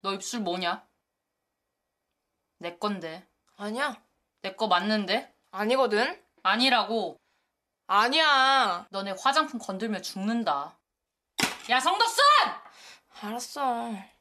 너 입술 뭐냐? 내 건데. 아니야. 내 거 맞는데? 아니거든. 아니라고. 아니야. 너네 화장품 건들면 죽는다. 야, 성덕순! 알았어.